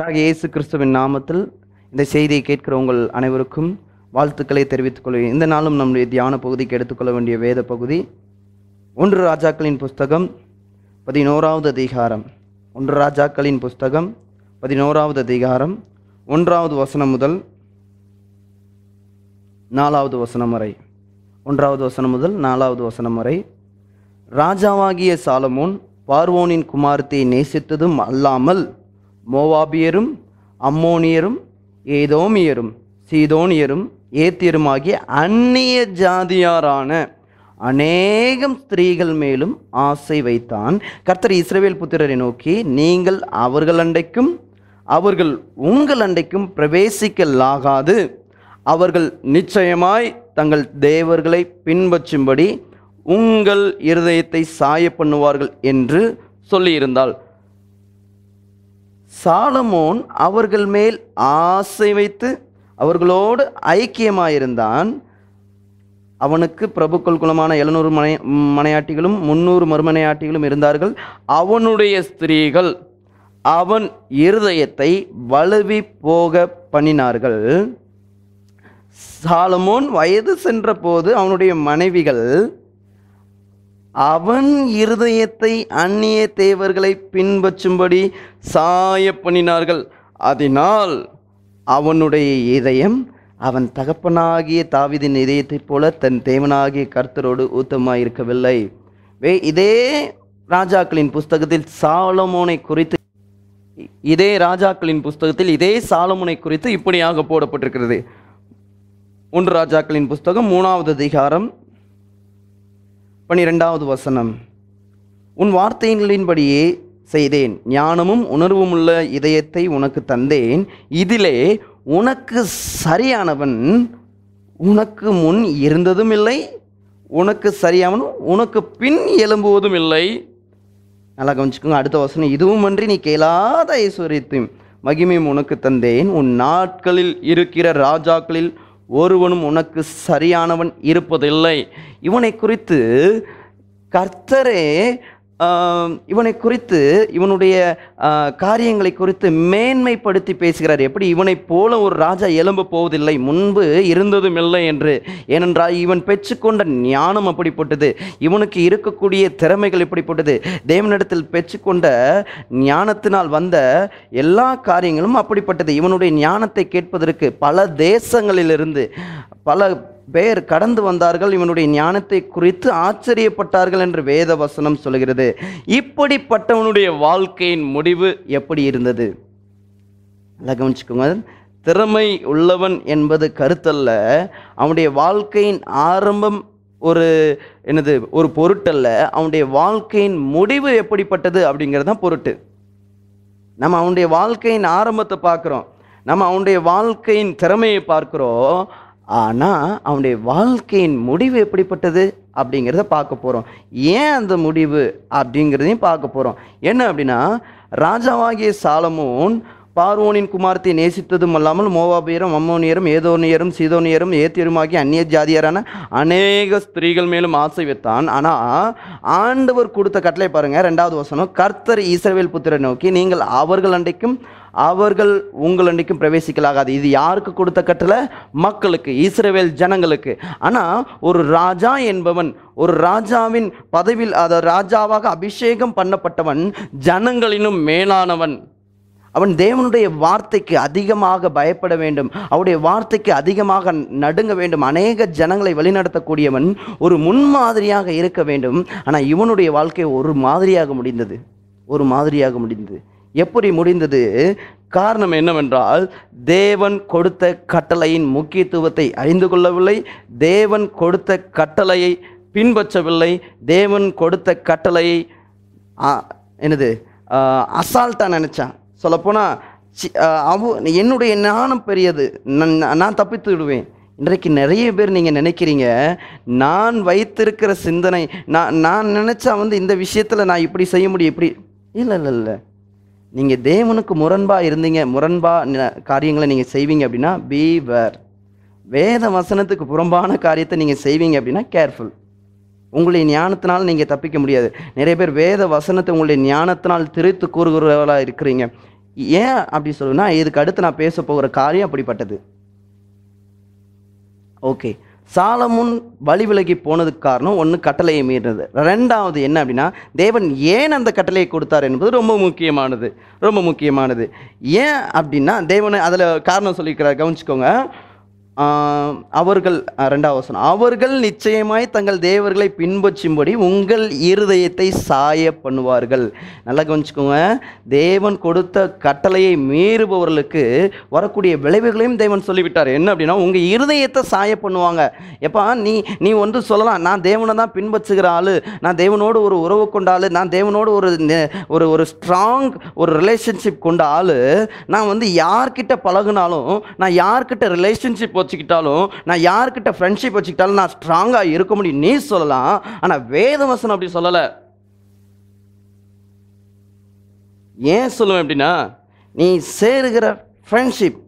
கர்த்தராக இயேசு கிறிஸ்துவின் நாமத்தில் இந்த செய்தியை கேட்கிற உங்கள் அனைவருக்கும் வாழ்த்துக்களை தெரிவித்துக் கொள்வேன் இந்த நாளும் நம்முடைய தியான பகுதிக்கு எடுத்துக்கொள்ள வேண்டிய வேத பகுதி ஒன்று ராஜாக்களின் புஸ்தகம் பதினோராவது அதிகாரம் ஒன்று ராஜாக்களின் புஸ்தகம் பதினோராவது அதிகாரம் ஒன்றாவது வசனம் முதல் நாலாவது வசனம் வரை ஒன்றாவது வசனம் முதல் நாலாவது வசனம் வரை ராஜாவாகிய சாலமோன் பார்வோனின் குமாரத்தை நேசித்ததும் அல்லாமல் மோவாபியரும் அம்மோனியரும் ஏதோமியரும் சீதோனியரும் ஏத்தியருமாகிய அந்நிய ஜாதியாரான அநேகம் ஸ்திரீகள் மேலும் ஆசை வைத்தான் கர்த்தர் இஸ்ரேவேல் புத்திரரை நோக்கி நீங்கள் அவர்கள் அண்டைக்கும் அவர்கள் உங்கள் அண்டைக்கும் பிரவேசிக்கலாகாது அவர்கள் நிச்சயமாய் தங்கள் தேவர்களை பின்பற்றும்படி உங்கள் இருதயத்தை சாய பண்ணுவார்கள் என்று சொல்லியிருந்தாள் சாலமோன் அவர்கள் மேல் ஆசை வைத்து அவர்களோடு ஐக்கியமாயிருந்தான் அவனுக்கு பிரபுக்கள் குலமான எழுநூறு மனை மனையாட்டிகளும் முன்னூறு மறுமனையாட்டிகளும் இருந்தார்கள் அவனுடைய ஸ்திரீகள் அவன் இருதயத்தை வலுவி போக பண்ணினார்கள் சாலமோன் வயது சென்ற போது அவனுடைய மனைவிகள் அவன் இருதயத்தை அந்நிய தேவர்களை பின்பற்றும்படி சாயப்பண்ணினார்கள் அதனால் அவனுடைய இதயம் அவன் தகப்பனாகிய தாவிதின் இதயத்தைப் போல தன் தேவனாகிய கர்த்தரோடு ஊத்தமாக இருக்கவில்லை வே இதே ராஜாக்களின் புஸ்தகத்தில் சாலமோனை குறித்து இதே ராஜாக்களின் புஸ்தகத்தில் இதே சாலமுனை குறித்து இப்படியாக போடப்பட்டிருக்கிறது ஒன்று ராஜாக்களின் புஸ்தகம் மூணாவது அதிகாரம் பனிரெண்டாவது வசனம் உன் வார்த்தைகளின்படியே செய்தேன் ஞானமும் உணர்வும் உள்ள இதயத்தை உனக்கு தந்தேன் இதிலே உனக்கு சரியானவன் உனக்கு முன் இருந்ததும் இல்லை உனக்கு சரியானவன் உனக்கு பின் எழும்புவதும் இல்லை நல்லா கவனிச்சுக்கோங்க அடுத்த வசனம் இதுவும் அன்றி நீ கேளாத ஐஸ்வர்யத்தையும் மகிமையும் உனக்கு தந்தேன் உன் நாட்களில் இருக்கிற ராஜாக்களில் ஒருவனும் உனக்கு சரியானவன் இருப்பதில்லை இவனை குறித்து கர்த்தரே இவனை குறித்து இவனுடைய காரியங்களை குறித்து மேன்மைப்படுத்தி பேசுகிறார் எப்படி இவனை போல ஒரு ராஜா எலும்ப போவதில்லை முன்பு இருந்ததும் இல்லை என்று ஏனென்றால் இவன் பெற்றுக்கொண்ட ஞானம் அப்படிப்பட்டது இவனுக்கு இருக்கக்கூடிய திறமைகள் இப்படிப்பட்டது தேவனிடத்தில் பெற்றுக்கொண்ட ஞானத்தினால் வந்த எல்லா காரியங்களும் அப்படிப்பட்டது இவனுடைய ஞானத்தை கேட்பதற்கு பல தேசங்களிலிருந்து பல பேர் கடந்து வந்தார்கள் இவனுடைய ஞானத்தை குறித்து ஆச்சரியப்பட்டார்கள் என்று வேத வசனம் சொல்கிறது இப்படிப்பட்டவனுடைய வாழ்க்கையின் முடிவு எப்படி இருந்தது கவனிச்சுக்கோங்க திறமை உள்ளவன் என்பது கருத்தல்ல அவனுடைய வாழ்க்கையின் ஆரம்பம் ஒரு என்னது ஒரு பொருட்டல்ல அவனுடைய வாழ்க்கையின் முடிவு எப்படிப்பட்டது அப்படிங்கிறது தான் பொருட்டு நம்ம அவனுடைய வாழ்க்கையின் ஆரம்பத்தை பார்க்குறோம் நம்ம அவனுடைய வாழ்க்கையின் திறமையை பார்க்குறோம் ஆனால் அவனுடைய வாழ்க்கையின் முடிவு எப்படிப்பட்டது அப்படிங்கிறத பார்க்க போகிறோம் ஏன் அந்த முடிவு அப்படிங்கிறதையும் பார்க்க போகிறோம் என்ன அப்படின்னா ராஜாவாகிய சாலமோன் பார்வோனின் குமாரத்தை நேசித்ததும் அல்லாமல் மோவாபியரும் அம்மோனியரும் ஏதோனியரும் சீதோனியரும் ஏத்தியருமாகி அந்நிய ஜாதியாரான அநேக ஸ்திரீகள் மேலும் ஆசை வைத்தான் ஆனால் ஆண்டவர் கொடுத்த கட்டளை பாருங்கள் ரெண்டாவது வசனம் கர்த்தர் ஈசரவேல் புத்திரை நோக்கி நீங்கள் அவர்கள் அன்றைக்கும் அவர்கள் உங்கள் அன்றைக்கும் பிரவேசிக்கலாகாது இது யாருக்கு கொடுத்த கட்டளை மக்களுக்கு இஸ்ரவேல் ஜனங்களுக்கு ஆனால் ஒரு ராஜா என்பவன் ஒரு ராஜாவின் பதவியில் அதை ராஜாவாக அபிஷேகம் பண்ணப்பட்டவன் ஜனங்களினும் மேலானவன் அவன் தேவனுடைய வார்த்தைக்கு அதிகமாக பயப்பட வேண்டும் அவருடைய வார்த்தைக்கு அதிகமாக நடுங்க வேண்டும் அநேக ஜனங்களை வழிநடத்தக்கூடியவன் ஒரு முன்மாதிரியாக இருக்க வேண்டும் ஆனால் இவனுடைய வாழ்க்கை ஒரு மாதிரியாக முடிந்தது ஒரு மாதிரியாக முடிந்தது எப்படி முடிந்தது காரணம் என்னவென்றால் தேவன் கொடுத்த கட்டளையின் முக்கியத்துவத்தை அறிந்து கொள்ளவில்லை தேவன் கொடுத்த கட்டளையை பின்பற்றவில்லை தேவன் கொடுத்த கட்டளையை என்னது அசால்ட்டாக நினச்சான் சொல்லப்போனால் அவ என்னுடைய ஞானம் பெரியது நான் தப்பித்து விடுவேன் இன்றைக்கு நிறைய பேர் நீங்கள் நினைக்கிறீங்க நான் வைத்திருக்கிற சிந்தனை நான் நான் நினச்சா வந்து இந்த விஷயத்தில் நான் இப்படி செய்ய முடியும் இப்படி இல்லை இல்லை இல்லை நீங்கள் தேவனுக்கு முரண்பாக இருந்தீங்க முரண்பாக காரியங்களை நீங்கள் செய்வீங்க அப்படின்னா பீவர் வேத வசனத்துக்கு புறம்பான காரியத்தை நீங்கள் செய்வீங்க அப்படின்னா கேர்ஃபுல் உங்களுடைய ஞானத்தினால் நீங்கள் தப்பிக்க முடியாது நிறைய பேர் வேத வசனத்தை உங்களுடைய ஞானத்தினால் திருத்து கூறுகிறவர்களாக இருக்கிறீங்க ஏன் அப்படி சொல்லுன்னா இதுக்கு அடுத்து நான் பேச போகிற காரியம் அப்படிப்பட்டது ஓகே சாலமுன் வழி விலகி போனதுக்கு காரணம் ஒன்று கட்டளையை மீறினது ரெண்டாவது என்ன அப்படின்னா தேவன் ஏன் அந்த கட்டளையை கொடுத்தார் என்பது ரொம்ப முக்கியமானது ரொம்ப முக்கியமானது ஏன் அப்படின்னா தேவனை அதில் காரணம் சொல்லியிருக்கிறார் கவனிச்சுக்கோங்க அவர்கள் ரெண்டாவது வசனம் அவர்கள் நிச்சயமாய் தங்கள் தேவர்களை பின்பற்றும்படி உங்கள் இருதயத்தை சாய பண்ணுவார்கள் நல்லா கவனிச்சுக்கோங்க தேவன் கொடுத்த கட்டளையை மீறுபவர்களுக்கு வரக்கூடிய விளைவுகளையும் தேவன் சொல்லிவிட்டார் என்ன அப்படின்னா உங்கள் இருதயத்தை சாய பண்ணுவாங்க எப்பா நீ நீ வந்து சொல்லலாம் நான் தேவனை தான் பின்பற்றுகிற ஆள் நான் தேவனோடு ஒரு உறவு கொண்டாள் நான் தேவனோடு ஒரு ஒரு ஒரு ஸ்ட்ராங் ஒரு ரிலேஷன்ஷிப் கொண்ட ஆள் நான் வந்து யார்கிட்ட பழகுனாலும் நான் யார்கிட்ட ரிலேஷன்ஷிப் வச்சுக்கிட்டாலும் நான் யார்கிட்ட ஃப்ரெண்ட்ஷிப் வச்சுக்கிட்டாலும் நான் ஸ்ட்ராங்காக இருக்க முடியும் நீ சொல்லலாம் ஆனால் வேதவசனம் அப்படி சொல்லலை ஏன் சொல்லுவேன் அப்படின்னா நீ சேருகிற ஃப்ரெண்ட்ஷிப்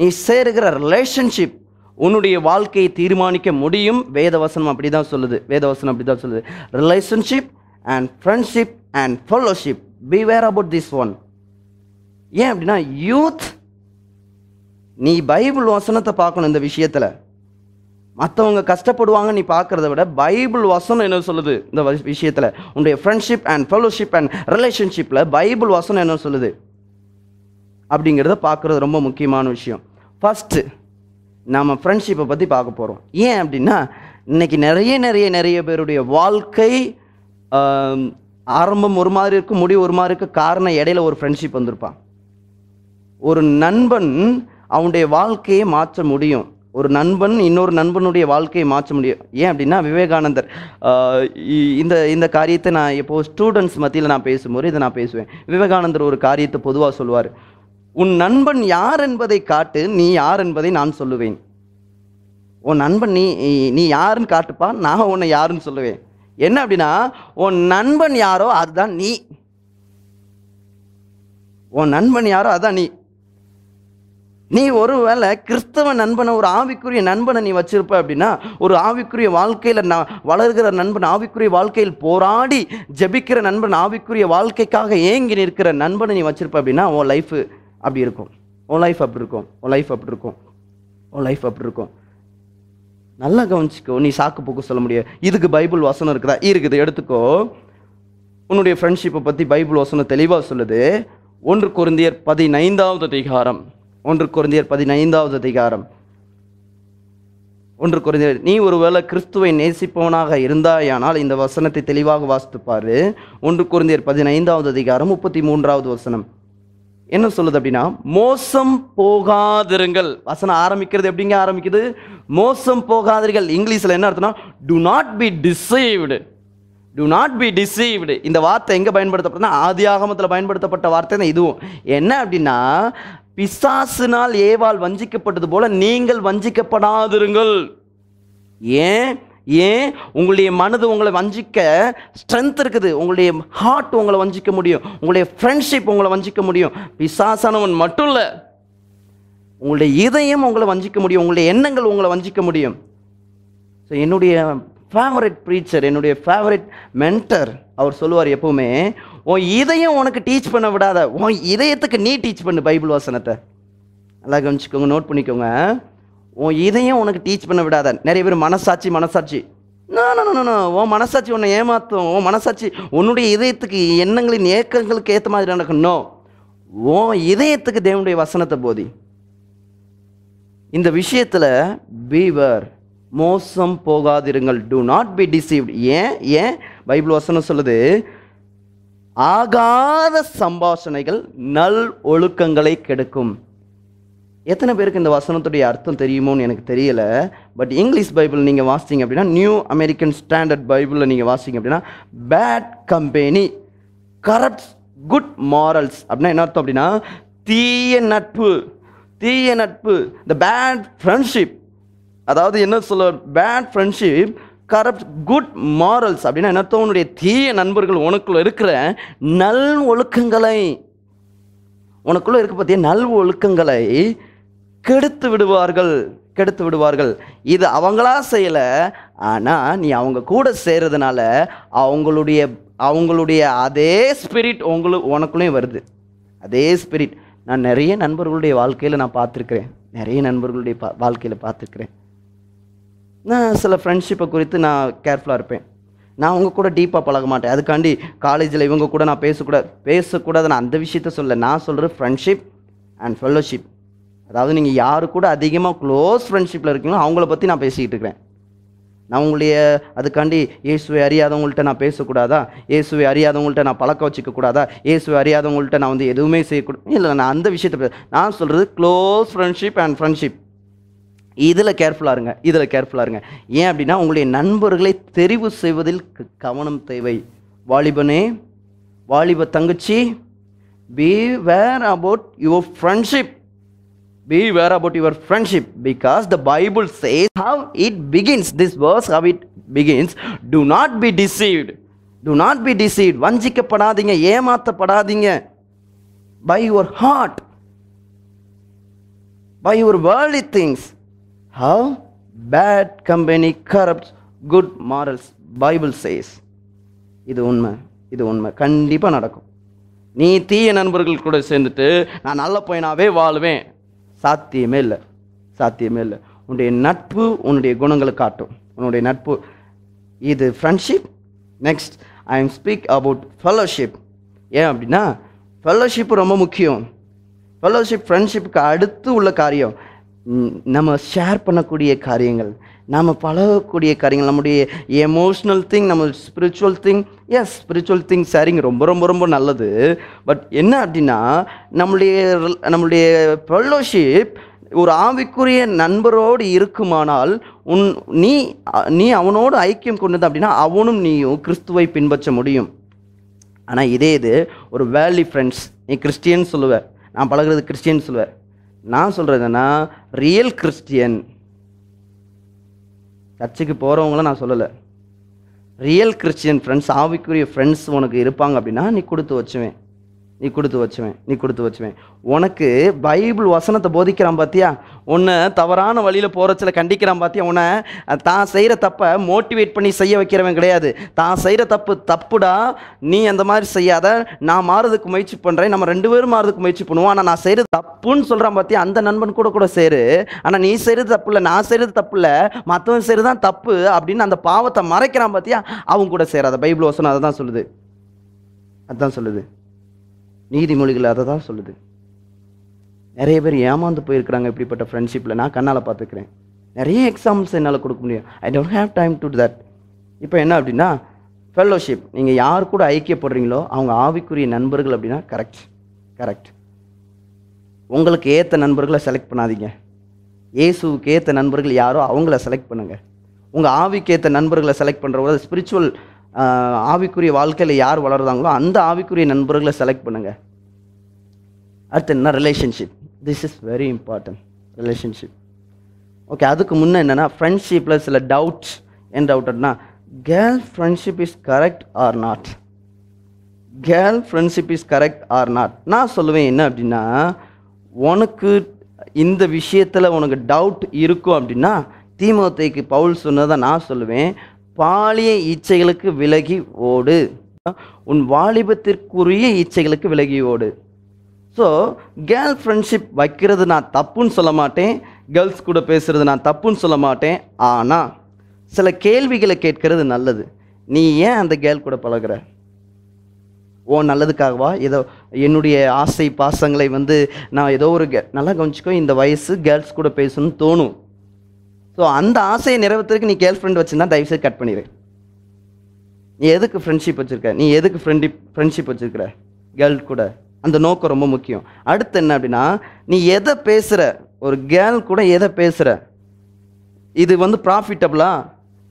நீ சேருகிற ரிலேஷன்ஷிப் உன்னுடைய வாழ்க்கையை தீர்மானிக்க முடியும் வேதவசனம் அப்படி தான் சொல்லுது வேதவசனம் அப்படி தான் சொல்லுது relationship and friendship and fellowship beware about this one ஏன் அப்படின்னா யூத் நீ பைபிள் வசனத்தை பார்க்கணும் இந்த விஷயத்தில் மற்றவங்க கஷ்டப்படுவாங்க நீ பார்க்குறத விட பைபிள் வசனம் என்ன சொல்லுது இந்த விஷயத்தில் உன்னுடைய ஃப்ரெண்ட்ஷிப் அண்ட் ஃபெலோஷிப் அண்ட் ரிலேஷன்ஷிப்பில் பைபிள் வசனம் என்ன சொல்லுது அப்படிங்கிறத பார்க்குறது ரொம்ப முக்கியமான விஷயம் ஃபஸ்ட்டு நம்ம ஃப்ரெண்ட்ஷிப்பை பற்றி பார்க்க போகிறோம் ஏன் அப்படின்னா இன்றைக்கி நிறைய நிறைய நிறைய பேருடைய வாழ்க்கை ஆரம்பம் ஒரு மாதிரி இருக்கும் முடிவு ஒரு மாதிரி இருக்கும் காரணம் இடையில ஒரு ஃப்ரெண்ட்ஷிப் வந்திருப்பான் ஒரு நண்பன் அவனுடைய வாழ்க்கையை மாற்ற முடியும் ஒரு நண்பன் இன்னொரு நண்பனுடைய வாழ்க்கையை மாற்ற முடியும் ஏன் அப்படின்னா விவேகானந்தர் இந்த இந்த காரியத்தை நான் இப்போது ஸ்டூடெண்ட்ஸ் மத்தியில் நான் பேசும்போது இதை நான் பேசுவேன் விவேகானந்தர் ஒரு காரியத்தை பொதுவாக சொல்லுவார் உன் நண்பன் யார் என்பதை காட்டு நீ யார் என்பதை நான் சொல்லுவேன் உன் நண்பன் நீ நீ யாருன்னு காட்டுப்பா நான் உன்னை யாருன்னு சொல்லுவேன் என்ன அப்படின்னா உன் நண்பன் யாரோ அதுதான் நீ உன் நண்பன் யாரோ அதுதான் நீ நீ ஒரு கிறிஸ்தவ நண்பனை ஒரு ஆவிக்குரிய நண்பனை நீ வச்சிருப்ப அப்படின்னா ஒரு ஆவிக்குரிய வாழ்க்கையில் நான் வளர்கிற நண்பன் ஆவிக்குரிய வாழ்க்கையில் போராடி ஜபிக்கிற நண்பன் ஆவிக்குரிய வாழ்க்கைக்காக ஏங்கி நிற்கிற நண்பனை நீ வச்சிருப்ப அப்படின்னா உன் லைஃப் அப்படி இருக்கும் உன் லைஃப் அப்படி இருக்கும் உன் லைஃப் அப்படி இருக்கும் உன் லைஃப் அப்படி இருக்கும் நல்லா கவனிச்சிக்கோ நீ சாக்கு போக்கு சொல்ல முடியாது இதுக்கு பைபிள் வசனம் இருக்குதா இருக்குது எடுத்துக்கோ உன்னுடைய ஃப்ரெண்ட்ஷிப்பை பற்றி பைபிள் வசனம் தெளிவாக சொல்லுது ஒன்று குருந்தியர் பதினைந்தாவது அதிகாரம் ஒன்று குறைந்தர் பதினைந்தாவது அதிகாரம் ஒன்று குறைந்தர் நீ ஒருவேளை கிறிஸ்துவை நேசிப்பவனாக இருந்தாயானால் இந்த வசனத்தை தெளிவாக வாசித்துப்பாரு ஒன்று குறைந்தர் பதினைந்தாவது அதிகாரம் முப்பத்தி மூன்றாவது வசனம் என்ன சொல்லுது அப்படின்னா மோசம் போகாதிருங்கள் வசனம் ஆரம்பிக்கிறது எப்படிங்க ஆரம்பிக்குது மோசம் போகாதீர்கள் இங்கிலீஷில் என்ன அர்த்தம்னா do not be deceived do not be deceived இந்த வார்த்தை எங்கே பயன்படுத்தப்பட்டனா ஆதி ஆகமத்தில் பயன்படுத்தப்பட்ட வார்த்தை தான் இதுவும் என்ன அப்படின்னா பிசாசினால் ஏவால் வஞ்சிக்கப்பட்டது போல நீங்கள் வஞ்சிக்கப்படாதிருங்கள் ஏன் ஏன் உங்களுடைய மனது உங்களை வஞ்சிக்க ஸ்ட்ரென்த் இருக்குது உங்களுடைய ஹார்ட் உங்களை வஞ்சிக்க முடியும் உங்களுடைய ஃப்ரெண்ட்ஷிப் உங்களை வஞ்சிக்க முடியும் பிசாசானவன் மட்டும் இல்லை உங்களுடைய இதயம் உங்களை வஞ்சிக்க முடியும் உங்களுடைய எண்ணங்கள் உங்களை வஞ்சிக்க முடியும் ஸோ என்னுடைய ஃபேவரட் ப்ரீச்சர் என்னுடைய ஃபேவரட் மென்டர் அவர் சொல்லுவார் எப்போவுமே உன் இதயம் உனக்கு டீச் பண்ண விடாத உன் இதயத்துக்கு நீ டீச் பண்ணு பைபிள் வசனத்தை நல்லா கவனிச்சுக்கோங்க நோட் பண்ணிக்கோங்க உன் இதயம் உனக்கு டீச் பண்ண விடாத நிறைய பேர் மனசாட்சி மனசாட்சி உன் மனசாட்சி உன்னை ஏமாற்றும் உன் மனசாட்சி உன்னுடைய இதயத்துக்கு எண்ணங்களின் ஏக்கங்களுக்கு ஏற்ற மாதிரி நடக்கணும் உன் இதயத்துக்கு தேவனுடைய வசனத்தை போதி இந்த விஷயத்தில் பீவர் மோசம் போகாதிருங்கள் டூ நாட் பி டிசீவ்ட் ஏன் ஏன் பைபிள் வசனம் சொல்லுது ஆகாத சம்பாஷணைகள் நல் ஒழுக்கங்களை கெடுக்கும் எத்தனை பேருக்கு இந்த வசனத்துடைய அர்த்தம் தெரியுமோன்னு எனக்கு தெரியல பட் இங்கிலீஷ் பைபிள் நீங்கள் வாசிங்க அப்படின்னா நியூ அமெரிக்கன் ஸ்டாண்டர்ட் பைபிளில் நீங்கள் வாசிங்க அப்படின்னா bad company corrupts good morals அப்படின்னா என்ன அர்த்தம் அப்படின்னா தீய நட்பு தீய நட்பு த பேட் ஃப்ரெண்ட்ஷிப் அதாவது என்ன சொல்ல bad friendship corrupt good morals அப்படின்னா என்ன உன்னுடைய தீய நண்பர்கள் உனக்குள்ள இருக்கிற நல் ஒழுக்கங்களை உனக்குள்ளே இருக்க பற்றிய நல் ஒழுக்கங்களை கெடுத்து விடுவார்கள் கெடுத்து விடுவார்கள் இது அவங்களா செய்யலை ஆனால் நீ அவங்க கூட சேர்றதுனால அவங்களுடைய அவங்களுடைய அதே ஸ்பிரிட் உங்களு உனக்குள்ளேயும் வருது அதே ஸ்பிரிட் நான் நிறைய நண்பர்களுடைய வாழ்க்கையில் நான் பார்த்துருக்குறேன் நிறைய நண்பர்களுடைய பா வாழ்க்கையில் பார்த்துருக்குறேன் நான் சில ஃப்ரெண்ட்ஷிப்பை குறித்து நான் கேர்ஃபுல்லாக இருப்பேன் நான் அவங்க கூட டீப்பாக பழக மாட்டேன் அதுக்காண்டி காலேஜில் இவங்க கூட நான் பேசக்கூடாது பேசக்கூடாது நான் அந்த விஷயத்த சொல்ல நான் சொல்கிற ஃப்ரெண்ட்ஷிப் அண்ட் ஃபெல்லோஷிப் அதாவது நீங்கள் யாரு கூட அதிகமாக க்ளோஸ் ஃப்ரெண்ட்ஷிப்பில் இருக்கீங்களோ அவங்கள பற்றி நான் பேசிக்கிட்டு இருக்கிறேன் நான் உங்களைய அதுக்காண்டி இயேசுவை அறியாதவங்கள்ட்ட நான் பேசக்கூடாதா இயேசுவை அறியாதவங்கள்ட்ட நான் பழக்க வச்சுக்கக்கூடாதா இயேசுவை அறியாதவங்கள்ட்ட நான் வந்து எதுவுமே செய்யக்கூடாது இல்லை நான் அந்த விஷயத்தை நான் சொல்கிறது க்ளோஸ் ஃப்ரெண்ட்ஷிப் அண்ட் ஃப்ரெண்ட்ஷிப் இதில் கேர்ஃபுல்லாக இருங்க இதில் கேர்ஃபுல்லாக இருங்க ஏன் அப்படின்னா உங்களுடைய நண்பர்களை தெரிவு செய்வதில் கவனம் தேவை வாலிபனே வாலிப தங்கச்சி beware about your friendship beware about your friendship because the Bible says how it begins this verse how it begins do not be deceived do not be deceived வஞ்சிக்கப்படாதீங்க ஏமாற்றப்படாதீங்க by your heart by your worldly things how bad company corrupts good morals Bible says இது உண்மை இது உண்மை கண்டிப்பாக நடக்கும் நீ தீய நண்பர்கள் கூட சேர்ந்துட்டு நான் நல்ல பையனாகவே வாழுவேன் சாத்தியமே இல்லை சாத்தியமே இல்லை உன்னுடைய நட்பு உன்னுடைய குணங்களை காட்டும் உன்னுடைய நட்பு இது friendship next I am speak about fellowship ஏன் அப்படின்னா ஃபெல்லோஷிப் ரொம்ப முக்கியம் ஃபெல்லோஷிப் ஃப்ரெண்ட்ஷிப்புக்கு அடுத்து உள்ள காரியம் நம்ம ஷேர் பண்ணக்கூடிய காரியங்கள் நாம் பழகக்கூடிய காரியங்கள் நம்முடைய எமோஷ்னல் திங் நம்ம spiritual thing is spiritual thing sharing ரொம்ப ரொம்ப ரொம்ப நல்லது பட் என்ன அப்படின்னா நம்முடைய நம்மளுடைய ஃபெல்லோஷிப் ஒரு ஆவிக்குரிய நண்பரோடு இருக்குமானால் உன் நீ நீ அவனோடு ஐக்கியம் கொண்டது அப்படின்னா அவனும் நீயும் கிறிஸ்துவை பின்பற்ற முடியும் ஆனால் இதே இது ஒரு வேலி ஃப்ரெண்ட்ஸ் நீ கிறிஸ்டியன் சொல்லுவேன் நான் பழகிறது கிறிஸ்டியன் சொல்லுவேன் நான் என்னன்னா ரியல் கிறிஸ்டியன் சர்ச்சுக்கு போகிறவங்களாம் நான் சொல்லலை ரியல் கிறிஸ்டியன் ஃப்ரெண்ட்ஸ் ஆவிக்குரிய ஃப்ரெண்ட்ஸ் உனக்கு இருப்பாங்க அப்படின்னா நீ கொடுத்து வச்சுவேன் நீ கொடுத்து வச்சுவேன் நீ கொடுத்து வச்சுவேன் உனக்கு பைபிள் வசனத்தை போதிக்கிறான் பார்த்தியா உன்னை தவறான வழியில் போகிறச்சில் கண்டிக்கிறான் பார்த்தியா உன்னை தான் செய்கிற தப்பை மோட்டிவேட் பண்ணி செய்ய வைக்கிறவன் கிடையாது தான் செய்கிற தப்பு தப்புடா நீ அந்த மாதிரி செய்யாத நான் மாறுறதுக்கு முயற்சி பண்ணுறேன் நம்ம ரெண்டு பேரும் மாறுறதுக்கு முயற்சி பண்ணுவோம் ஆனால் நான் செய்கிறது தப்புன்னு சொல்கிறான் பார்த்தியா அந்த நண்பன் கூட கூட சேரு ஆனால் நீ செய்கிறது தப்பு இல்லை நான் செய்கிறது தப்பு இல்லை மற்றவன் செய்கிறது தான் தப்பு அப்படின்னு அந்த பாவத்தை மறைக்கிறான் பார்த்தியா அவன் கூட சேராத பைபிள் வசனம் அதை தான் சொல்லுது அதுதான் சொல்லுது நீதிமொழிகள் அதை தான் சொல்லுது நிறைய பேர் ஏமாந்து போயிருக்கிறாங்க இப்படிப்பட்ட ஃப்ரெண்ட்ஷிப்பில் நான் கண்ணால் பார்த்துக்கிறேன் நிறைய எக்ஸாம்பிள்ஸ் என்னால் கொடுக்க முடியும் I don't have time to that இப்போ என்ன அப்படின்னா ஃபெல்லோஷிப் நீங்கள் யார் கூட ஐக்கியப்படுறீங்களோ அவங்க ஆவிக்குரிய நண்பர்கள் அப்படின்னா கரெக்ட் கரெக்ட் உங்களுக்கு ஏற்ற நண்பர்களை செலக்ட் பண்ணாதீங்க இயேசுவுக்கு ஏற்ற நண்பர்கள் யாரோ அவங்கள செலக்ட் பண்ணுங்கள் உங்கள் ஆவிக்கு ஏற்ற நண்பர்களை செலக்ட் பண்ணுற ஒரு ஸ்பிரிச்சுவல் ஆவிக்குரிய வாழ்க்கையில் யார் வளருதாங்களோ அந்த ஆவிக்குரிய நண்பர்களை செலக்ட் பண்ணுங்கள் அடுத்து என்ன relationship this is very important relationship okay அதுக்கு முன்னே என்னென்னா ஃப்ரெண்ட்ஷிப்பில் சில டவுட்ஸ் என் டவுட்னா girl friendship is correct or not girl friendship is correct or not நான் சொல்லுவேன் என்ன அப்படின்னா உனக்கு இந்த விஷயத்தில் உனக்கு டவுட் இருக்கும் அப்படின்னா தீமத்தைக்கு பவுல் சொன்னதை நான் சொல்லுவேன் பாலிய இச்சைகளுக்கு விலகி ஓடு உன் வாலிபத்திற்குரிய இச்சைகளுக்கு விலகி ஓடு ஸோ கேர்ள் ஃப்ரெண்ட்ஷிப் வைக்கிறது நான் தப்புன்னு சொல்ல மாட்டேன் கேர்ள்ஸ் கூட பேசுகிறது நான் தப்புன்னு சொல்ல மாட்டேன் ஆனால் சில கேள்விகளை கேட்கறது நல்லது நீ ஏன் அந்த கேர்ள் கூட பழகிற ஓ நல்லதுக்காகவா ஏதோ என்னுடைய ஆசை பாசங்களை வந்து நான் ஏதோ ஒரு நல்லா கவனிச்சிக்கோ இந்த வயசு கேர்ள்ஸ் கூட பேசணும்னு தோணும் ஸோ அந்த ஆசையை நிறைவேற்றுறதுக்கு நீ கேர்ள் ஃப்ரெண்ட் வச்சுருந்தா தயவுசெய்து கட் பண்ணிடு நீ எதுக்கு ஃப்ரெண்ட்ஷிப் வச்சுருக்க நீ எதுக்கு ஃப்ரெண்டி ஃப்ரெண்ட்ஷிப் வச்சுருக்கிற கேர்ள் கூட அந்த நோக்கம் ரொம்ப முக்கியம் அடுத்து என்ன அப்படின்னா நீ எதை பேசுகிற ஒரு கேர்ள் கூட எதை பேசுகிற இது வந்து ப்ராஃபிட்டபுளா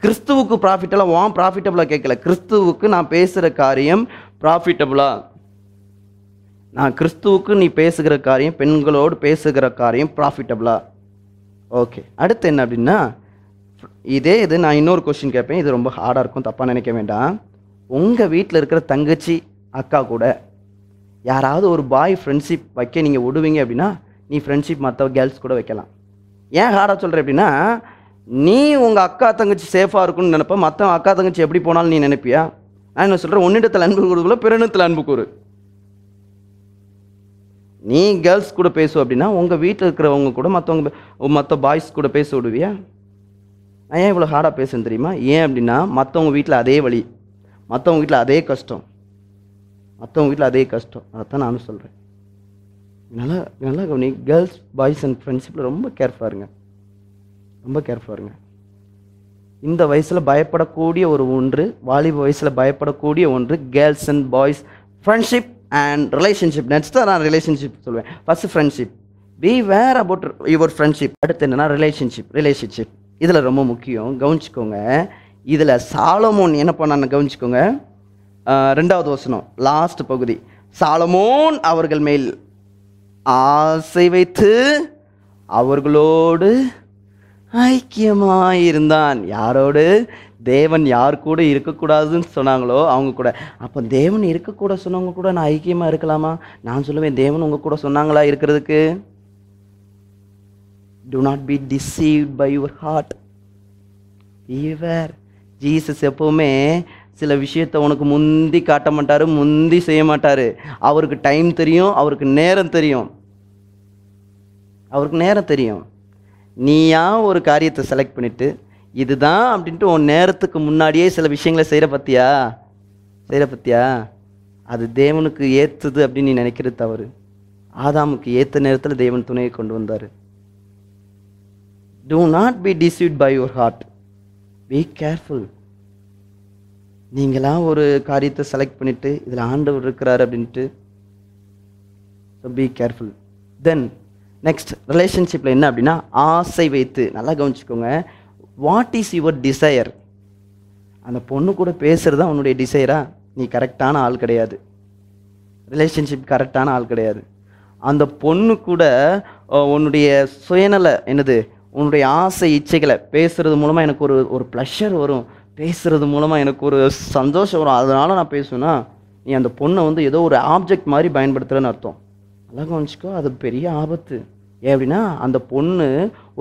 கிறிஸ்துவுக்கு ப்ராஃபிட்டபுளாக வான் ப்ராஃபிட்டபுளாக கேட்கல கிறிஸ்துவுக்கு நான் பேசுகிற காரியம் ப்ராஃபிட்டபுளா நான் கிறிஸ்துவுக்கு நீ பேசுகிற காரியம் பெண்களோடு பேசுகிற காரியம் ப்ராஃபிட்டபுளா ஓகே அடுத்து என்ன அப்படின்னா இதே இது நான் இன்னொரு கொஷின் கேட்பேன் இது ரொம்ப ஹார்டாக இருக்கும் தப்பாக நினைக்க வேண்டாம் உங்கள் வீட்டில் இருக்கிற தங்கச்சி அக்கா கூட யாராவது ஒரு பாய் ஃப்ரெண்ட்ஷிப் வைக்க நீங்கள் விடுவீங்க அப்படின்னா நீ ஃப்ரெண்ட்ஷிப் மற்ற கேர்ள்ஸ் கூட வைக்கலாம் ஏன் ஹார்டாக சொல்கிற அப்படின்னா நீ உங்கள் அக்கா தங்கச்சி சேஃபாக இருக்கும்னு நினைப்ப மற்ற அக்கா தங்கச்சி எப்படி போனாலும் நீ நினைப்பியா நான் என்ன சொல்கிறேன் ஒன்னிடத்தில் அன்பு கூறுதுல பிறனிடத்தில் அன்பு கூறு நீ கேர்ள்ஸ் கூட பேசுவோம் அப்படின்னா உங்கள் வீட்டில் இருக்கிறவங்க கூட மற்றவங்க மற்ற பாய்ஸ் கூட பேச விடுவியா நான் ஏன் இவ்வளோ ஹார்டாக பேசுன்னு தெரியுமா ஏன் அப்படின்னா மற்றவங்க வீட்டில் அதே வழி மற்றவங்க வீட்டில் அதே கஷ்டம் மற்றவங்க வீட்டில் அதே கஷ்டம் அதைத்தான் நானும் சொல்கிறேன் நல்லா நல்லா கவனி கேர்ள்ஸ் பாய்ஸ் அண்ட் ஃப்ரெண்ட்ஷிப்பில் ரொம்ப கேர்ஃபுல்லாக இருங்க ரொம்ப கேர்ஃபுல்லாக இருங்க இந்த வயசில் பயப்படக்கூடிய ஒரு ஒன்று வாலிப வயசில் பயப்படக்கூடிய ஒன்று girls and boys friendship and relationship next தான் நான் ரிலேஷன்ஷிப் சொல்லுவேன் first friendship beware about your friendship அடுத்து என்னென்னா ரிலேஷன்ஷிப் ரிலேஷன்ஷிப் இதில் ரொம்ப முக்கியம் கவனிச்சிக்கோங்க இதில் சாலமோன் என்ன பண்ணான்னு கவனிச்சிக்கோங்க ரெண்டாவது வசனம் லாஸ்ட் பகுதி சாலமோன் அவர்கள் மேல் ஆசை வைத்து அவர்களோடு ஐக்கியமாயிருந்தான் யாரோடு தேவன் யார் கூட இருக்கக்கூடாதுன்னு சொன்னாங்களோ அவங்க கூட அப்போ தேவன் இருக்கக்கூட சொன்னவங்க கூட நான் ஐக்கியமாக இருக்கலாமா நான் சொல்லுவேன் தேவன் உங்கள் கூட சொன்னாங்களா இருக்கிறதுக்கு do not be deceived by your heart ever Jesus எப்போவுமே சில விஷயத்தை உனக்கு முந்தி காட்ட மாட்டார் முந்தி செய்ய மாட்டார் அவருக்கு டைம் தெரியும் அவருக்கு நேரம் தெரியும் அவருக்கு நேரம் தெரியும் நீயா ஒரு காரியத்தை செலக்ட் பண்ணிவிட்டு இதுதான் அப்படின்ட்டு உன் நேரத்துக்கு முன்னாடியே சில விஷயங்களை செய்கிற பத்தியா செய்கிற பத்தியா அது தேவனுக்கு ஏற்றுது அப்படின்னு நீ நினைக்கிறது தவறு ஆதாமுக்கு ஏற்ற நேரத்தில் தேவன் துணையை கொண்டு வந்தார் do not be deceive by your heart be careful நீங்களாம் ஒரு காரியத்தை செலக்ட் பண்ணிவிட்டு இதில் ஆண்டவர் இருக்கிறார் அப்படின்ட்டு so be careful then next ரிலேஷன்ஷிப்பில் என்ன அப்படின்னா ஆசை வைத்து நல்லா கவனிச்சுக்கோங்க வாட் இஸ் யுவர் டிசையர் அந்த பொண்ணு கூட பேசுகிறது தான் உன்னுடைய டிசையரா நீ கரெக்டான ஆள் கிடையாது ரிலேஷன்ஷிப் கரெக்டான ஆள் கிடையாது அந்த பொண்ணு கூட உன்னுடைய சுயநலை என்னது உன்னுடைய ஆசை இச்சைகளை பேசுகிறது மூலமாக எனக்கு ஒரு ஒரு ப்ளஷர் வரும் பேசுகிறது மூலமாக எனக்கு ஒரு சந்தோஷம் வரும் அதனால் நான் பேசுவேன்னா நீ அந்த பொண்ணை வந்து ஏதோ ஒரு ஆப்ஜெக்ட் மாதிரி பயன்படுத்துகிறேன்னு அர்த்தம் அழகாக வந்துச்சுக்கோ அது பெரிய ஆபத்து ஏன் அப்படின்னா அந்த பொண்ணு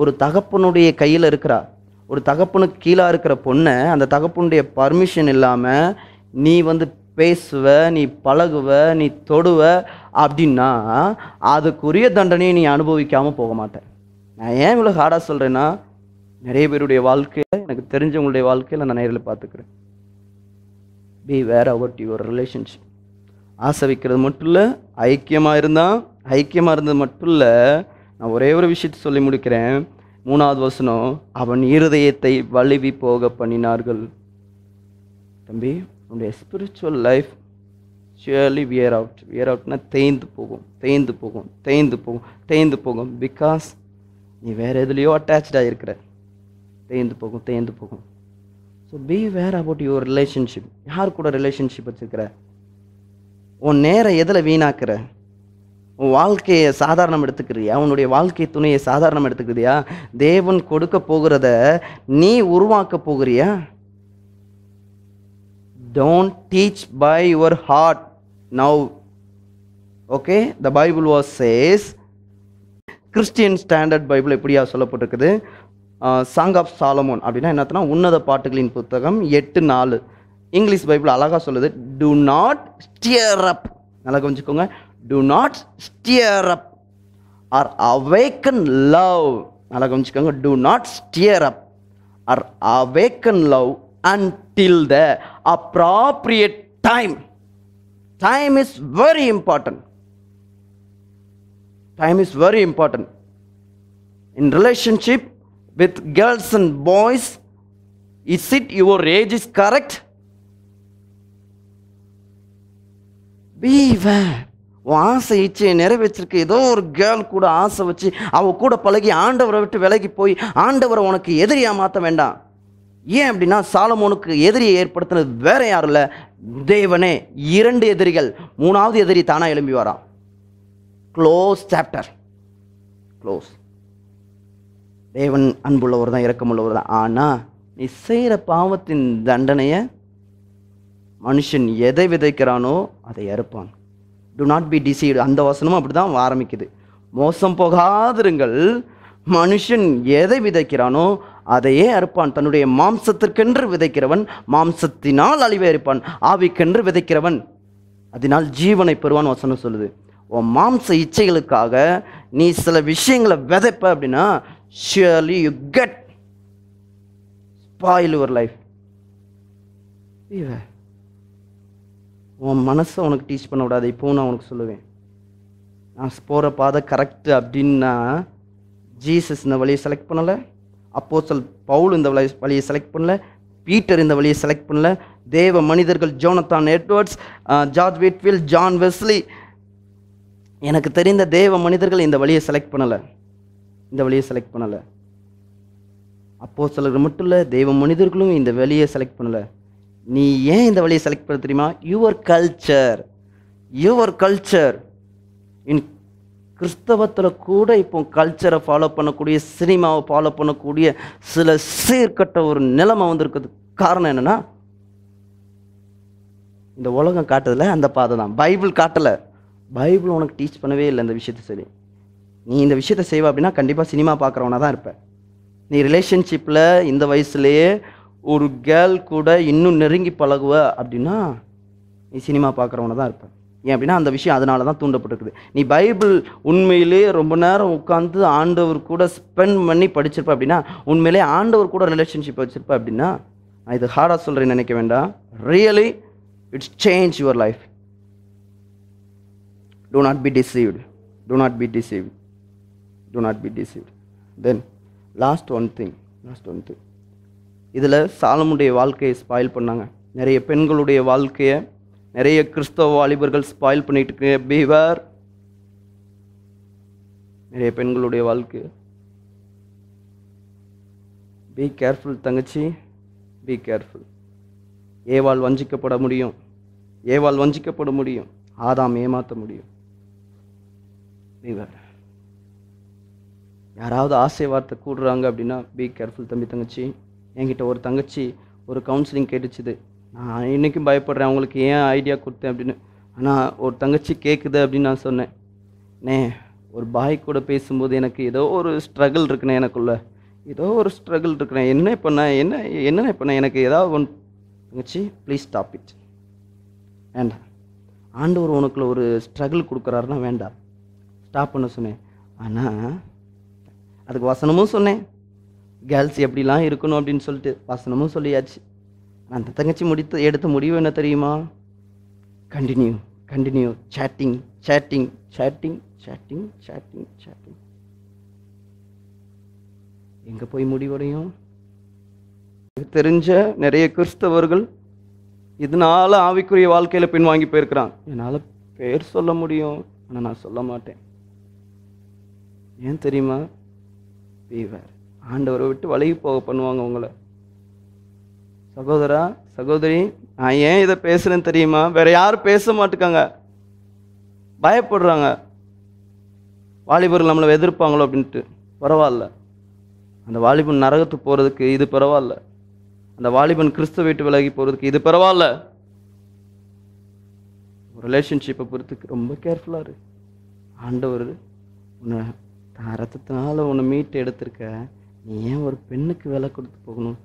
ஒரு தகப்பனுடைய கையில் இருக்கிறா ஒரு தகப்பனுக்கு கீழாக இருக்கிற பொண்ணை அந்த தகப்பனுடைய பர்மிஷன் இல்லாமல் நீ வந்து பேசுவ நீ பழகுவ நீ தொடுவ அப்படின்னா அதுக்குரிய தண்டனையை நீ அனுபவிக்காமல் போக மாட்டேன் நான் ஏன் இவ்வளோ ஹார்டாக சொல்கிறேன்னா நிறைய பேருடைய வாழ்க்கையில் எனக்கு தெரிஞ்சவங்களுடைய வாழ்க்கையில் நான் நேரில் பார்த்துக்கிறேன் beware about your relationship ஆசை வைக்கிறது மட்டும் இல்லை ஐக்கியமாக இருந்தால் ஐக்கியமாக இருந்தது மட்டும் இல்லை நான் ஒரே ஒரு விஷயத்தை சொல்லி முடிக்கிறேன் மூணாவது வசனம் அவன் இருதயத்தை வலுவி போக பண்ணினார்கள் தம்பி உன்னுடைய spiritual life surely wear out wear அவுட்னா தேய்ந்து போகும் தேய்ந்து போகும் தேய்ந்து போகும் தேய்ந்து போகும் பிகாஸ் நீ வேறு எதுலேயோ அட்டாச்சாக இருக்கிற தேய்ந்து போகும் தேய்ந்து போகும் so beware about your relationship யார் கூட ரிலேஷன்ஷிப் வச்சுருக்கிற உன் நேரம் எதில் வீணாக்குற உன் வாழ்க்கையை சாதாரணம் எடுத்துக்கிறியா உன்னுடைய வாழ்க்கை துணையை சாதாரணம் எடுத்துக்கிறியா தேவன் கொடுக்க போகிறத நீ உருவாக்க போகிறியா don't teach by your heart now okay the Bible was says Christian standard Bible எப்படியா சொல்லப்பட்டிருக்குது சாங் ஆஃப் சாலமோன் அப்படின்னா என்னத்துனா உன்னத பாட்டுகளின் புத்தகம் எட்டு நாலு இங்கிலீஷ் பைபிள் அழகாக சொல்லுது டு நாட் ஸ்டியர் அப் நல்லா கொஞ்சிக்கோங்க do not stir up or awaken love do not stir up or awaken love until the appropriate time time is very important time is very important in relationship with girls and boys is it your age is correct beware உன் ஆசை இச்சையை நிறைவேற்றிருக்க ஏதோ ஒரு girl கூட ஆசை வச்சு அவள் கூட பழகி ஆண்டவரை விட்டு விலகி போய் ஆண்டவரை உனக்கு எதிரியாக மாற்ற வேண்டாம் ஏன் அப்படின்னா சாலமோனுக்கு எதிரியை ஏற்படுத்தினது வேற யாரும் இல்லை தேவனே இரண்டு எதிரிகள் மூணாவது எதிரி தானாக எழும்பி வரா க்ளோஸ் சாப்டர் க்ளோஸ் தேவன் அன்புள்ளவர் தான் இறக்கமுள்ளவர் தான் ஆனால் நீ செய்கிற பாவத்தின் தண்டனையை மனுஷன் எதை விதைக்கிறானோ அதை அறுப்பான் டு நாட் பி டிசீவ் அந்த வசனமும் அப்படி தான் ஆரம்பிக்குது மோசம் போகாதிருங்கள் மனுஷன் எதை விதைக்கிறானோ அதையே அறுப்பான் தன்னுடைய மாம்சத்திற்கென்று விதைக்கிறவன் மாம்சத்தினால் அழிவை அறுப்பான் ஆவிக்கென்று விதைக்கிறவன் அதனால் ஜீவனை பெறுவான் வசனம் சொல்லுது உன் மாம்ச இச்சைகளுக்காக நீ சில விஷயங்களை விதைப்ப அப்படின்னா surely you get spoil your life உன் மனசை உனக்கு டீச் பண்ண விடாது இப்போவும் நான் உனக்கு சொல்லுவேன் நான் போகிற பாதை கரெக்டு அப்படின்னா ஜீசஸ் இந்த வழியை செலக்ட் பண்ணலை அப்போசல் பவுல் இந்த வழி வழியை செலக்ட் பண்ணல பீட்டர் இந்த வழியை செலக்ட் பண்ணல தேவ மனிதர்கள் Jonathan Edwards George Whitefield John Wesley எனக்கு தெரிந்த தேவ மனிதர்கள் இந்த வழியை செலக்ட் பண்ணலை இந்த வழியை செலக்ட் பண்ணலை அப்போ சிலர் மட்டும் இல்லை தெய்வ மனிதர்களும் இந்த வழியை செலக்ட் பண்ணலை நீ ஏன் இந்த வழியை செலக்ட் பண்ண தெரியுமா your culture your culture in கிறிஸ்தவத்தில் கூட இப்போ கல்ச்சரை ஃபாலோ பண்ணக்கூடிய சினிமாவை ஃபாலோ பண்ணக்கூடிய சில சீர்கட்ட ஒரு நிலைமை வந்திருக்கிறதுக்கு காரணம் என்னென்னா இந்த உலகம் காட்டுதில் அந்த பாதை தான் பைபிள் காட்டலை பைபிள் உனக்கு டீச் பண்ணவே இல்லை இந்த விஷயத்த சரி நீ இந்த விஷயத்த செய்வ அப்படின்னா கண்டிப்பாக சினிமா பார்க்குறவனா தான் இருப்பேன் நீ ரிலேஷன்ஷிப்பில் இந்த வயசுலேயே ஒரு கேர்ள் கூட இன்னும் நெருங்கி பழகுவ அப்படின்னா நீ சினிமா பார்க்குறவன தான் இருப்பேன் ஏன் அப்படின்னா அந்த விஷயம் அதனால தான் தூண்டப்பட்டிருக்குது நீ பைபிள் உண்மையிலே ரொம்ப நேரம் உட்காந்து ஆண்டவர் கூட ஸ்பெண்ட் பண்ணி படிச்சிருப்ப அப்படின்னா உண்மையிலே ஆண்டவர் கூட ரிலேஷன்ஷிப் வச்சுருப்ப அப்படின்னா நான் இது ஹார்டாக சொல்கிறேன் நினைக்க வேண்டாம் really it's change your life do not be deceived do not be deceive do not be deceived then last one thing last one thing இதில் சாலமுடைய வாழ்க்கையை ஸ்பாயில் பண்ணாங்க நிறைய பெண்களுடைய வாழ்க்கையை நிறைய கிறிஸ்தவ வாலிபர்கள் ஸ்பாயில் பண்ணிட்டு இருக்கு பீவர் நிறைய பெண்களுடைய வாழ்க்கை பி கேர்ஃபுல் தங்கச்சி பி கேர்ஃபுல் ஏவால் வஞ்சிக்கப்பட முடியும் ஏவால் வஞ்சிக்கப்பட முடியும் ஆதாம் ஏமாற்ற முடியும் பிவர் யாராவது ஆசை வார்த்தை கூடுறாங்க அப்படின்னா பி கேர்ஃபுல் தம்பி தங்கச்சி என்கிட்ட ஒரு தங்கச்சி ஒரு கவுன்சிலிங் கேட்டுச்சுது நான் இன்றைக்கும் பயப்படுறேன் அவங்களுக்கு ஏன் ஐடியா கொடுத்தேன் அப்படின்னு ஆனால் ஒரு தங்கச்சி கேட்குது அப்படின்னு நான் சொன்னேன் நே ஒரு பாய் கூட பேசும்போது எனக்கு ஏதோ ஒரு ஸ்ட்ரகிள் இருக்குண்ணே எனக்குள்ள ஏதோ ஒரு ஸ்ட்ரகிள் இருக்குண்ணே என்ன பண்ண என்ன என்னென்ன பண்ண எனக்கு ஏதாவது ஒன் தங்கச்சி ப்ளீஸ் ஸ்டாப் இட் வேண்டாம் ஆண்டவர் உனக்குள்ள ஒரு ஸ்ட்ரகிள் கொடுக்குறாருன்னா வேண்டாம் ஸ்டாப் பண்ண சொன்னேன் ஆனால் அதுக்கு வசனமும் சொன்னேன் கேர்ள்ஸ் எப்படிலாம் இருக்கணும் அப்படின்னு சொல்லிட்டு வசனமும் சொல்லியாச்சு அந்த தங்கச்சி முடித்து எடுத்த முடிவு என்ன தெரியுமா continue continue chatting chatting chatting chatting chatting chatting எங்கே போய் முடிவடையும் தெரிஞ்ச நிறைய கிறிஸ்தவர்கள் இதனால ஆவிக்குரிய வாழ்க்கையில் பின்வாங்கி போயிருக்கிறான் என்னால் பேர் சொல்ல முடியும் ஆனால் நான் சொல்ல மாட்டேன் ஏன் தெரியுமா பீவர் ஆண்டவரை விட்டு வழகி போக பண்ணுவாங்க உங்களை சகோதரா சகோதரி நான் ஏன் இதை பேசுகிறேன்னு தெரியுமா வேற யாரும் பேச மாட்டேக்காங்க பயப்படுறாங்க வாலிபர்கள் நம்மளை எதிர்ப்பாங்களோ அப்படின்ட்டு பரவாயில்ல அந்த வாலிபன் நரகத்துக்கு போகிறதுக்கு இது பரவாயில்ல அந்த வாலிபன் கிறிஸ்துவ வீட்டு விலகி போகிறதுக்கு இது பரவாயில்ல ரிலேஷன்ஷிப்பை பொறுத்துக்கு ரொம்ப கேர்ஃபுல்லாக இரு ஆண்டவர் உன்னை ரத்தத்தினால உன்னை மீட்டு எடுத்திருக்க நீ ஏன் ஒரு பெண்ணுக்கு விலை கொடுத்து போகணும்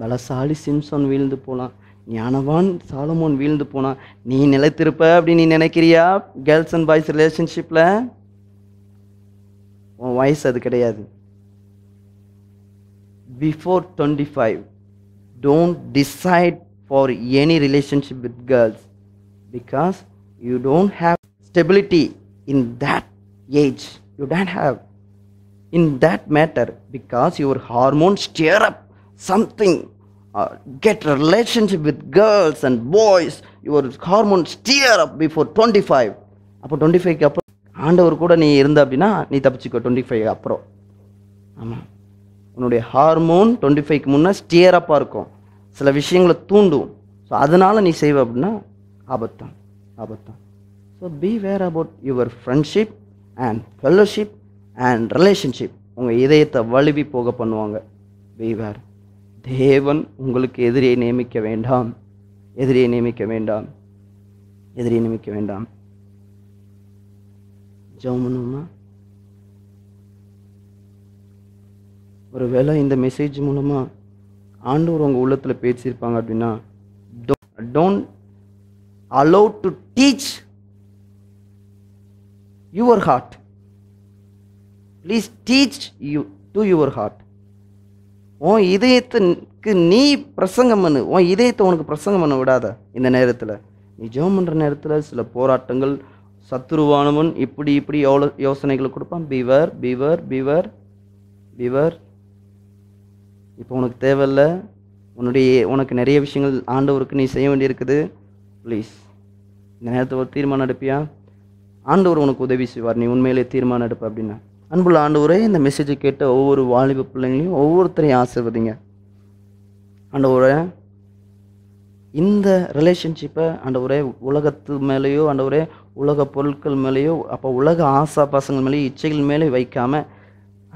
பலசாலி சிம்சோன் வீழ்ந்து போகலாம் ஞானவான் சாலமோன் வீழ்ந்து போனான் நீ நிலைத்திருப்ப அப்படின்னு நீ நினைக்கிறியா கேர்ள்ஸ் அண்ட் பாய்ஸ் ரிலேஷன்ஷிப்பில் உன் வயசு அது கிடையாது before twenty five don't decide for any relationship with girls because you don't have stability in that age you don't have in that matter because your hormone stir up something uh, get relationship with girls and boys your hormones stir up before 25 அப்போ twenty ஃபைவ்க்கு அப்புறம் ஆண்டவர் கூட நீ இருந்த அப்படின்னா நீ தப்பிச்சுக்கோ twenty five அப்புறம் ஆமாம் உன்னுடைய ஹார்மோன் டுவெண்ட்டி ஃபைவ்க்கு முன்னே ஸ்டியரப்பாக இருக்கும் சில விஷயங்களை தூண்டும் ஸோ அதனால் நீ செய்வ அப்படின்னா ஆபத்தம் ஆபத்தம் so beware about your friendship and fellowship and relationship உங்கள் இதயத்தை வலுவி போக பண்ணுவாங்க பீவர் தேவன் உங்களுக்கு எதிரியை நியமிக்க வேண்டாம் எதிரியை நியமிக்க வேண்டாம் எதிரியை நியமிக்க வேண்டாம் ஜவுமனுமா ஒருவேளை இந்த மெசேஜ் மூலமாக ஆண்டவர் உங்கள் உள்ளத்தில் பேசியிருப்பாங்க அப்படின்னா don't allow to teach your heart please teach you to your heart உன் இதயத்துக்கு நீ பிரசங்கம் பண்ணு உன் இதயத்தை உனக்கு பிரசங்கம் பண்ண விடாத இந்த நேரத்தில் நீ ஜெபம் பண்ணுற நேரத்தில் சில போராட்டங்கள் சத்துருவானவன் இப்படி இப்படி எவ்வளோ யோசனைகளை கொடுப்பான் பிவர் பிவர் பிவர் பிவர் இப்போ உனக்கு தேவையில்லை உன்னுடைய உனக்கு நிறைய விஷயங்கள் ஆண்டவருக்கு நீ செய்ய வேண்டியிருக்குது ப்ளீஸ் இந்த நேரத்தை ஒரு தீர்மானம் எடுப்பியா ஆண்டவர் உனக்கு உதவி செய்வார் நீ உண்மையிலே தீர்மானம் எடுப்ப அப்படின்னா அன்புள்ள ஆண்டவரே இந்த மெசேஜை கேட்ட ஒவ்வொரு வாலிப பிள்ளைங்களையும் ஒவ்வொருத்தரையும் ஆசிர்வதிங்க ஆண்டவரே இந்த ரிலேஷன்ஷிப்பை ஆண்டவரே உலகத்து மேலேயோ ஆண்டவரே உலக பொருட்கள் மேலேயோ அப்போ உலக ஆசா பாசங்கள் மேலேயோ இச்சைகள் மேலே வைக்காமல்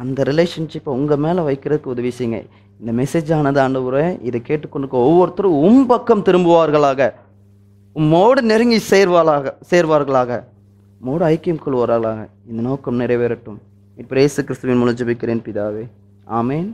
அந்த ரிலேஷன்ஷிப்பை உங்கள் மேலே வைக்கிறதுக்கு உதவி செய்யுங்க இந்த மெசேஜ் ஆனது ஆண்டவரே இதை கேட்டுக்கொண்டு ஒவ்வொருத்தரும் உன் பக்கம் திரும்புவார்களாக உம்மோடு நெருங்கி சேர்வாளாக சேர்வார்களாக உம்மோடு ஐக்கியம் கொள்வார்களாக இந்த நோக்கம் நிறைவேறட்டும் இப்போ இயேசு கிறிஸ்துவின் மூலம் ஜெபிக்கிறேன் பிதாவே ஆமேன்